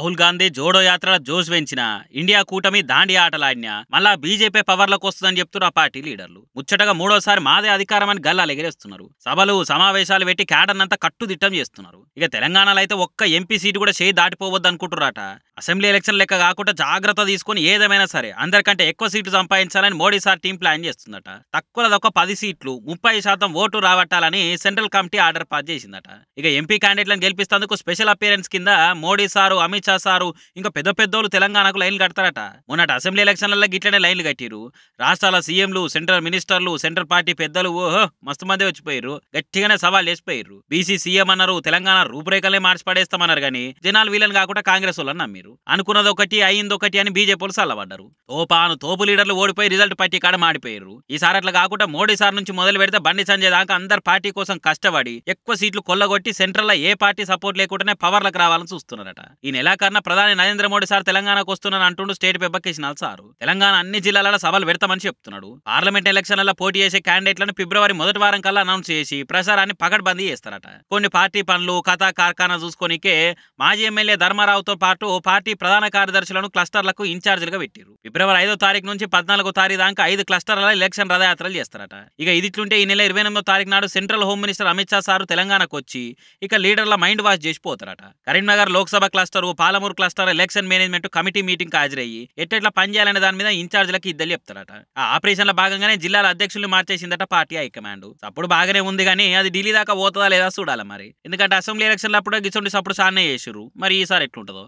రాహుల్ గాంధీ జోడో యాత్రల జోష్ పెంచిన ఇండియా కూటమి దాండి ఆటలాడిన మళ్ళా బీజేపీ పవర్లోకి వస్తుందని చెప్తున్న ఆ పార్టీ లీడర్లు ముచ్చటగా మూడోసారి మాదే అధికారం అని గల్లా ఎగిరేస్తున్నారు సభలు సమావేశాలు పెట్టి అంతా కట్టుదిట్టం చేస్తున్నారు ఇక తెలంగాణలో అయితే ఒక్క ఎంపీ సీటు కూడా చేయి దాటిపోవద్దు అనుకుంటున్నారట అసెంబ్లీ ఎలక్షన్ లెక్క కాకుండా జాగ్రత్త తీసుకుని ఏదేమైనా సరే అందరికంటే ఎక్కువ సీట్లు సంపాదించాలని మోడీ సార్ టీం ప్లాన్ చేస్తుందట తక్కువదొక్క పది సీట్లు ముప్పై శాతం ఓటు రావట్టాలని సెంట్రల్ కమిటీ ఆర్డర్ పాస్ చేసిందట ఇక ఎంపీ క్యాండిడేట్లను గెలిపిస్తేందుకు స్పెషల్ అపీరెన్స్ కింద మోడీ సారు అమిత్ చేస్తారు ఇంకా పెద్ద పెద్దోళ్ళు తెలంగాణకు లైన్లు కడతారట మొన్నటి అసెంబ్లీ ఎలక్షన్లలో గిట్లనే లైన్లు కట్టిరు రాష్ట్రాల సీఎంలు సెంట్రల్ మినిస్టర్లు సెంట్రల్ పార్టీ పెద్దలు ఓహో మస్తు మంది వచ్చిపోయారు గట్టిగానే సవాల్ చేసిపోయారు బీసీ సీఎం అన్నారు తెలంగాణ రూపురేఖలే మార్చి పడేస్తామన్నారు కానీ జనాలు వీళ్ళని కాకుండా కాంగ్రెస్ వాళ్ళని నమ్మిరు అనుకున్నది ఒకటి అయింది ఒకటి అని బీజేపీలు సల్లబడ్డారు తోపాను తోపు లీడర్లు ఓడిపోయి రిజల్ట్ పార్టీ కాడ మాడిపోయారు ఈసారి అట్లా కాకుండా మోడీ సార్ నుంచి మొదలు పెడితే బండి సంజయ్ దాకా అందరు పార్టీ కోసం కష్టపడి ఎక్కువ సీట్లు కొల్లగొట్టి సెంట్రల్ లో ఏ పార్టీ సపోర్ట్ లేకుండానే పవర్లకు రావాలని చూస్తున్నారట ఈ నెల కన్నా ప్రధాని నరేంద్ర మోడీ సార్ తెలంగాణకు వస్తున్నాను అంటుండు స్టేట్ పెబ్బకేసినాల్ సారు తెలంగాణ అన్ని జిల్లాలలో సభలు పెడతామని చెప్తున్నాడు పార్లమెంట్ ఎలక్షన్లలో పోటీ చేసే క్యాండిడేట్లను ఫిబ్రవరి మొదటి వారం కల్లా అనౌన్స్ చేసి ప్రసారాన్ని పకడ్బందీ చేస్తారట కొన్ని పార్టీ పనులు కథా కార్ఖానా చూసుకోనికే మాజీ ఎమ్మెల్యే ధర్మారావుతో పాటు పార్టీ ప్రధాన కార్యదర్శులను క్లస్టర్లకు ఇన్ఛార్జీలుగా పెట్టారు ఫిబ్రవరి ఐదో తారీఖు నుంచి పద్నాలుగో తారీఖు దాకా ఐదు క్లస్టర్ల ఎలక్షన్ రథయాత్రలు చేస్తారట ఇక ఇదిట్లుంటే ఈ నెల ఇరవై ఎనిమిదో తారీఖు నాడు central home minister Amit Shah sir తెలంగాణకు వచ్చి ఇక లీడర్ల మైండ్ వాష్ చేసిపోతారట Karimnagar Lok Sabha cluster Palamuru cluster election management committee meeting హాజరయ్యి ఎట్టెట్లా పనిచేయాలనే దాని మీద ఇన్ఛార్జ్లకి ఇద్దరు చెప్తారట ఆ ఆపరేషన్ల భాగంగానే జిల్లాల అధ్యక్షులు మార్చేసిందట పార్టీ హైకమాండ్ అప్పుడు బాగానే ఉంది కానీ అది ఢిల్లీ దాకా పోతుందా లేదా చూడాలి మరి ఎందుకంటే అసెంబ్లీ ఎలక్షన్లు అప్పుడు గిసొండి సప్పుడు సాన్నే చేసిరు మరి ఈసారి ఎట్లుంటుందో